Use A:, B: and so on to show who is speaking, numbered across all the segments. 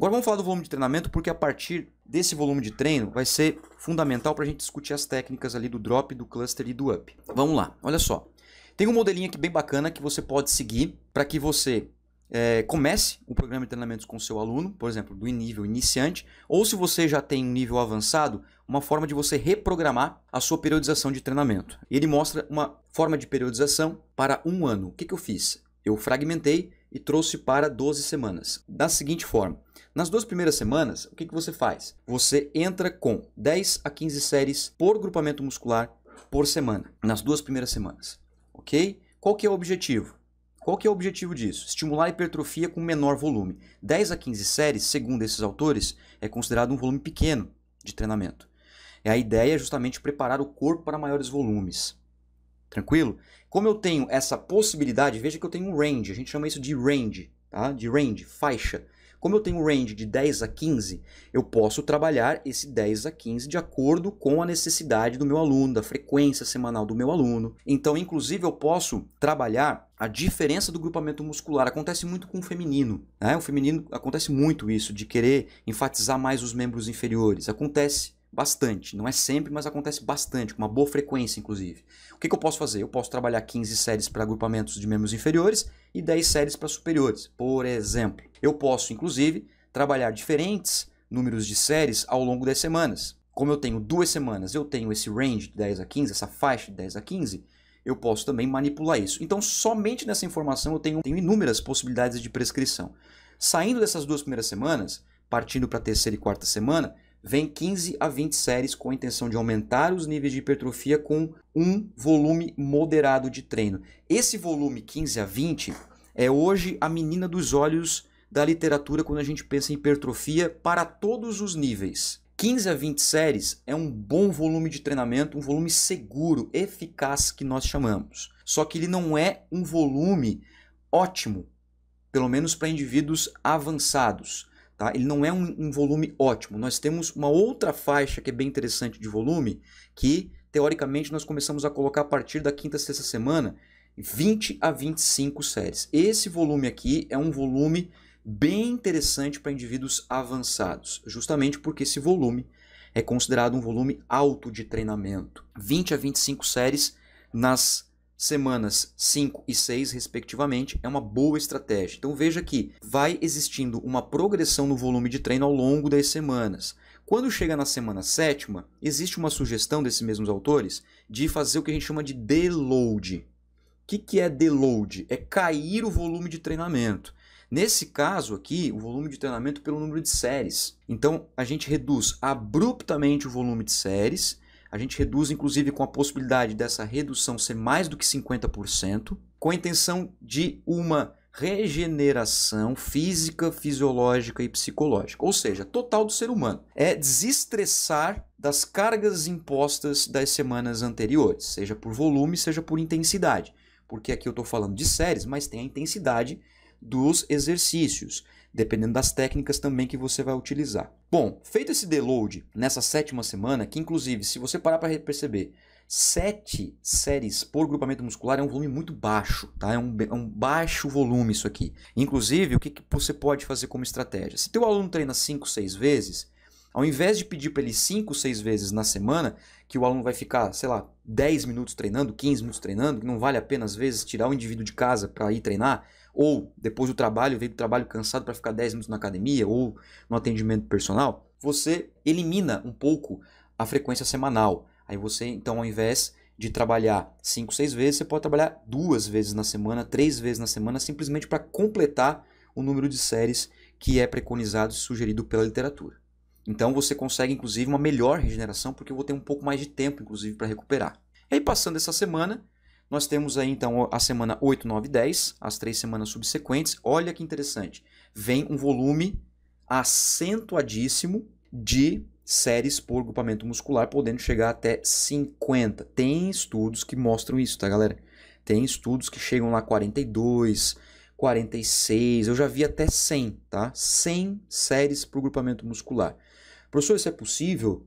A: Agora vamos falar do volume de treinamento, porque a partir desse volume de treino vai ser fundamental para a gente discutir as técnicas ali do drop, do cluster e do up. Vamos lá, olha só. Tem um modelinho aqui bem bacana que você pode seguir para que você é, comece o um programa de treinamentos com seu aluno, por exemplo, do nível iniciante, ou se você já tem um nível avançado, uma forma de você reprogramar a sua periodização de treinamento. Ele mostra uma forma de periodização para um ano. O que, que eu fiz? Eu fragmentei e trouxe para 12 semanas, da seguinte forma. Nas duas primeiras semanas, o que, que você faz? Você entra com 10 a 15 séries por grupamento muscular por semana, nas duas primeiras semanas, ok? Qual que é o objetivo? Qual que é o objetivo disso? Estimular a hipertrofia com menor volume. 10 a 15 séries, segundo esses autores, é considerado um volume pequeno de treinamento. é a ideia é justamente preparar o corpo para maiores volumes. Tranquilo? Como eu tenho essa possibilidade, veja que eu tenho um range, a gente chama isso de range, tá? De range, faixa. Como eu tenho um range de 10 a 15, eu posso trabalhar esse 10 a 15 de acordo com a necessidade do meu aluno, da frequência semanal do meu aluno. Então, inclusive, eu posso trabalhar a diferença do grupamento muscular acontece muito com o feminino. Né? O feminino acontece muito isso, de querer enfatizar mais os membros inferiores. Acontece bastante. Não é sempre, mas acontece bastante, com uma boa frequência, inclusive. O que, que eu posso fazer? Eu posso trabalhar 15 séries para agrupamentos de membros inferiores e 10 séries para superiores, por exemplo. Eu posso, inclusive, trabalhar diferentes números de séries ao longo das semanas. Como eu tenho duas semanas, eu tenho esse range de 10 a 15, essa faixa de 10 a 15, eu posso também manipular isso. Então, somente nessa informação eu tenho, tenho inúmeras possibilidades de prescrição. Saindo dessas duas primeiras semanas, partindo para a terceira e quarta semana, vem 15 a 20 séries com a intenção de aumentar os níveis de hipertrofia com um volume moderado de treino. Esse volume 15 a 20 é hoje a menina dos olhos da literatura quando a gente pensa em hipertrofia para todos os níveis. 15 a 20 séries é um bom volume de treinamento, um volume seguro, eficaz que nós chamamos. Só que ele não é um volume ótimo, pelo menos para indivíduos avançados. Tá? Ele não é um, um, volume ótimo. Nós temos uma outra faixa que é bem interessante de volume, que teoricamente nós começamos a colocar a partir da quinta, sexta semana, 20 a 25 séries. Esse volume aqui é um volume bem interessante para indivíduos avançados, justamente porque esse volume é considerado um volume alto de treinamento. 20 a 25 séries nas semanas 5 e 6, respectivamente, é uma boa estratégia. Então veja que vai existindo uma progressão no volume de treino ao longo das semanas. Quando chega na semana sétima, existe uma sugestão desses mesmos autores de fazer o que a gente chama de deload. O que, que é deload? É cair o volume de treinamento. Nesse caso aqui, o volume de treinamento pelo número de séries. Então, a gente reduz abruptamente o volume de séries, a gente reduz inclusive com a possibilidade dessa redução ser mais do que 50%, com a intenção de uma regeneração física, fisiológica e psicológica, ou seja, total do ser humano. É desestressar das cargas impostas das semanas anteriores, seja por volume, seja por intensidade. Porque aqui eu estou falando de séries, mas tem a intensidade dos exercícios, dependendo das técnicas também que você vai utilizar. Bom, feito esse deload nessa sétima semana, que inclusive, se você parar para perceber, sete séries por grupamento muscular é um volume muito baixo, tá? É um, é um baixo volume isso aqui. Inclusive, o que, que você pode fazer como estratégia? Se teu aluno treina cinco, seis vezes, ao invés de pedir para ele 5, 6 vezes na semana, que o aluno vai ficar, sei lá, 10 minutos treinando, 15 minutos treinando, que não vale a pena às vezes tirar o indivíduo de casa para ir treinar, ou depois do trabalho, veio do trabalho cansado para ficar 10 minutos na academia ou no atendimento personal, você elimina um pouco a frequência semanal. Aí você, então, ao invés de trabalhar 5, 6 vezes, você pode trabalhar duas vezes na semana, três vezes na semana, simplesmente para completar o número de séries que é preconizado e sugerido pela literatura. Então você consegue inclusive uma melhor regeneração, porque eu vou ter um pouco mais de tempo inclusive para recuperar. E aí passando essa semana, nós temos aí então a semana 8, 9 10, as três semanas subsequentes. Olha que interessante. Vem um volume acentuadíssimo de séries por grupamento muscular, podendo chegar até 50. Tem estudos que mostram isso, tá, galera? Tem estudos que chegam lá 42, 46, eu já vi até 100, tá? 100 séries para o grupamento muscular. Professor, isso é possível?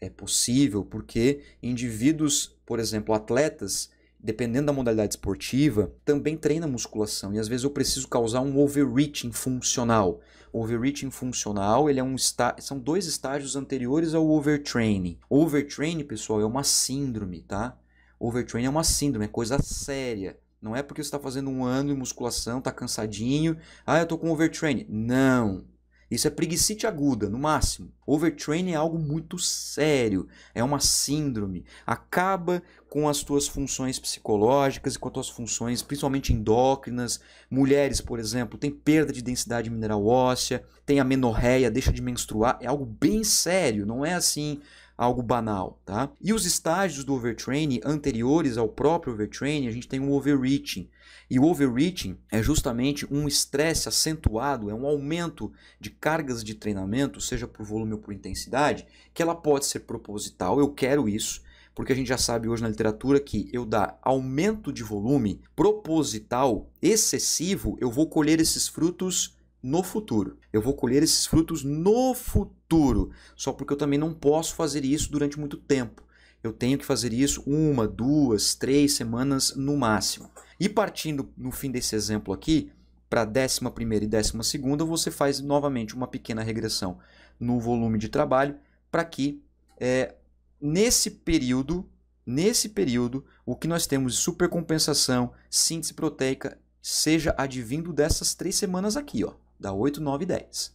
A: É possível porque indivíduos, por exemplo, atletas, dependendo da modalidade esportiva, também treina musculação. E às vezes eu preciso causar um overreaching funcional. O overreaching funcional ele é um está... são dois estágios anteriores ao overtraining. Overtraining, pessoal, é uma síndrome, tá? Overtraining é uma síndrome, é coisa séria. Não é porque você está fazendo um ano de musculação, está cansadinho, ah, eu estou com overtraining. Não. Isso é preguicite aguda, no máximo. Overtraining é algo muito sério, é uma síndrome. Acaba com as tuas funções psicológicas e com as tuas funções, principalmente endócrinas. Mulheres, por exemplo, tem perda de densidade mineral óssea, tem amenorreia, deixa de menstruar. É algo bem sério, não é assim, algo banal, tá? E os estágios do overtraining anteriores ao próprio overtraining, a gente tem o overreaching. E o overreaching é justamente um estresse acentuado, é um aumento de cargas de treinamento, seja por volume ou por intensidade, que ela pode ser proposital, eu quero isso, porque a gente já sabe hoje na literatura que eu dar aumento de volume proposital excessivo, eu vou colher esses frutos no futuro. Eu vou colher esses frutos no futuro, só porque eu também não posso fazer isso durante muito tempo. Eu tenho que fazer isso uma, duas, três semanas no máximo. E partindo no fim desse exemplo aqui, para décima primeira e décima segunda, você faz novamente uma pequena regressão no volume de trabalho para que é, nesse período, nesse período, o que nós temos de supercompensação, síntese proteica, seja advindo dessas três semanas aqui. Ó. Dá 8, 9 e 10.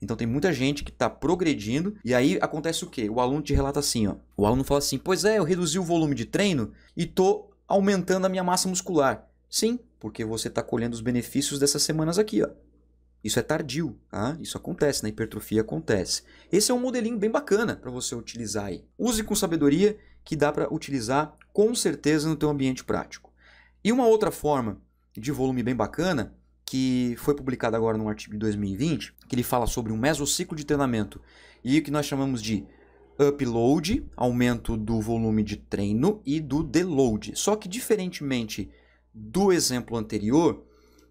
A: Então tem muita gente que está progredindo e aí acontece o quê? O aluno te relata assim, ó. O aluno fala assim: "Pois é, eu reduzi o volume de treino e tô aumentando a minha massa muscular". Sim, porque você está colhendo os benefícios dessas semanas aqui, ó. Isso é tardio, tá? Isso acontece, na né? hipertrofia acontece. Esse é um modelinho bem bacana para você utilizar aí. Use com sabedoria que dá para utilizar com certeza no teu ambiente prático. E uma outra forma de volume bem bacana que foi publicado agora num artigo de 2020, que ele fala sobre um mesociclo de treinamento e o que nós chamamos de upload, aumento do volume de treino e do deload. Só que diferentemente do exemplo anterior,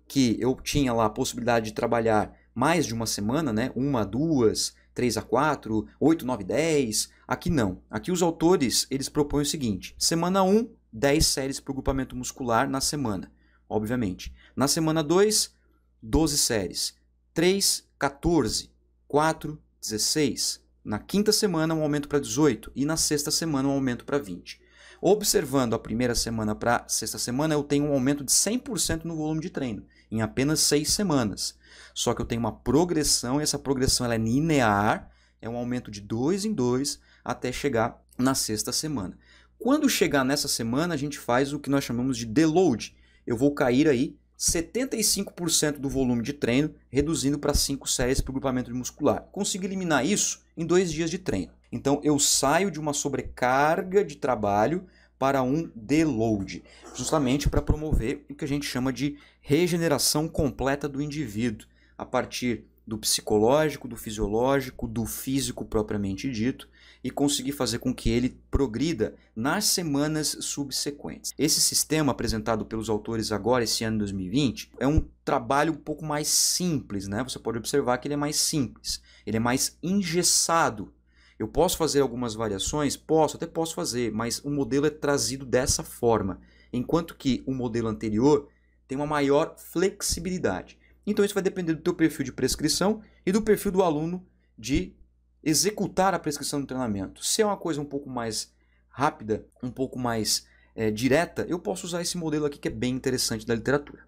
A: que eu tinha lá a possibilidade de trabalhar mais de uma semana, né? Uma, duas, três a quatro, oito, nove, dez. Aqui não. Aqui os autores, eles propõem o seguinte: semana 1, um, 10 séries para o grupamento muscular na semana obviamente. Na semana 2, 12 séries. 3, 14. 4, 16. Na quinta semana, um aumento para 18. E na sexta semana, um aumento para 20. Observando a primeira semana para a sexta semana, eu tenho um aumento de 100% no volume de treino, em apenas seis semanas. Só que eu tenho uma progressão, e essa progressão ela é linear, é um aumento de 2 em 2 até chegar na sexta semana. Quando chegar nessa semana, a gente faz o que nós chamamos de deload, eu vou cair aí 75% do volume de treino, reduzindo para 5 séries para o grupamento muscular. Consigo eliminar isso em dois dias de treino. Então eu saio de uma sobrecarga de trabalho para um deload, justamente para promover o que a gente chama de regeneração completa do indivíduo, a partir do psicológico, do fisiológico, do físico propriamente dito, e conseguir fazer com que ele progrida nas semanas subsequentes. Esse sistema apresentado pelos autores agora, esse ano de 2020, é um trabalho um pouco mais simples, né? Você pode observar que ele é mais simples, ele é mais engessado. Eu posso fazer algumas variações? Posso, até posso fazer, mas o modelo é trazido dessa forma, enquanto que o modelo anterior tem uma maior flexibilidade. Então isso vai depender do teu perfil de prescrição e do perfil do aluno de executar a prescrição de treinamento. Se é uma coisa um pouco mais rápida, um pouco mais é, direta, eu posso usar esse modelo aqui que é bem interessante da literatura.